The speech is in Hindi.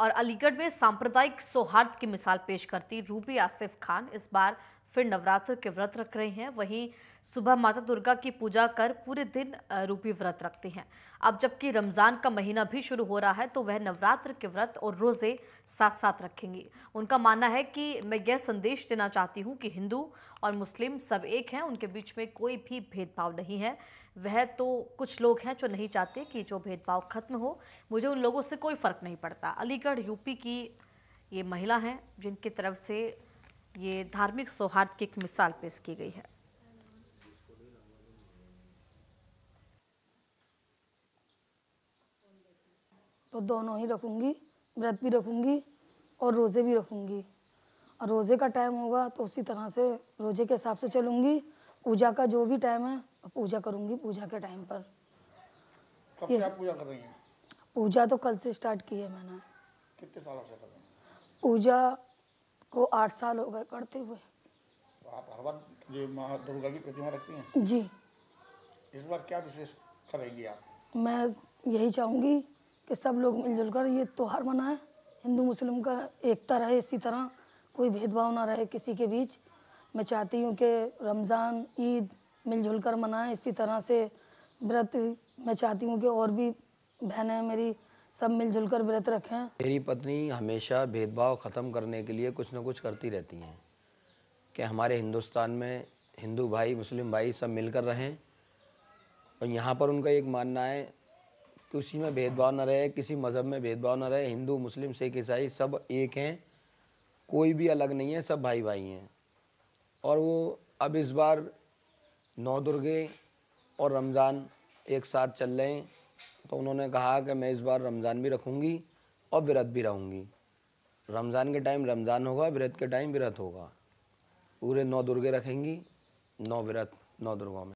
और अलीगढ़ में सांप्रदायिक सौहार्द की मिसाल पेश करती रूबी आसिफ खान इस बार फिर नवरात्र के व्रत रख रहे हैं वहीं सुबह माता दुर्गा की पूजा कर पूरे दिन रूपी व्रत रखते हैं अब जबकि रमज़ान का महीना भी शुरू हो रहा है तो वह नवरात्र के व्रत और रोज़े साथ साथ रखेंगी उनका मानना है कि मैं यह संदेश देना चाहती हूँ कि हिंदू और मुस्लिम सब एक हैं उनके बीच में कोई भी भेदभाव नहीं है वह तो कुछ लोग हैं जो नहीं चाहते कि जो भेदभाव खत्म हो मुझे उन लोगों से कोई फ़र्क नहीं पड़ता अलीगढ़ यूपी की ये महिला हैं जिनकी तरफ से ये धार्मिक सौहार्द की एक मिसाल पेश की गई है तो दोनों ही रखूंगी व्रत भी रखूंगी और रोज़े भी रखूंगी और रोज़े का टाइम होगा तो उसी तरह से रोज़े के हिसाब से चलूंगी पूजा का जो भी टाइम है पूजा करूंगी पूजा के टाइम पर कब से आप पूजा कर रही हैं पूजा तो कल से स्टार्ट की है मैंने कितने सालों से कर रही हैं पूजा को आठ साल हो गए करते हुए तो आप हर बार ये दुर्गा की प्रतिमा रखती हैं जी इस बार क्या विशेष करेंगी आप मैं यही चाहूंगी कि सब लोग मिलजुल कर ये त्योहार मनाए हिंदू मुस्लिम का एकता रहे इसी तरह कोई भेदभाव ना रहे किसी के बीच मैं चाहती हूँ कि रमज़ान ईद मिलजुल कर मनाएं इसी तरह से व्रत मैं चाहती हूँ कि और भी बहनें मेरी सब मिलजुल कर व्रत रखें मेरी पत्नी हमेशा भेदभाव ख़त्म करने के लिए कुछ ना कुछ करती रहती हैं कि हमारे हिंदुस्तान में हिंदू भाई मुस्लिम भाई सब मिलकर रहें और यहाँ पर उनका एक मानना है कि उसी में भेदभाव ना रहे किसी मज़हब में भेदभाव न रहे हिंदू मुस्लिम सिख ईसाई सब एक हैं कोई भी अलग नहीं है सब भाई भाई हैं और वो अब इस बार नौ दुर्गे और रमज़ान एक साथ चल रहे हैं तो उन्होंने कहा कि मैं इस बार रमज़ान भी रखूँगी और व्रत भी रहूँगी रमज़ान के टाइम रमज़ान होगा व्रत के टाइम व्रत होगा पूरे नौ दुर्गे रखेंगी नौ व्रत नौ दुर्गों में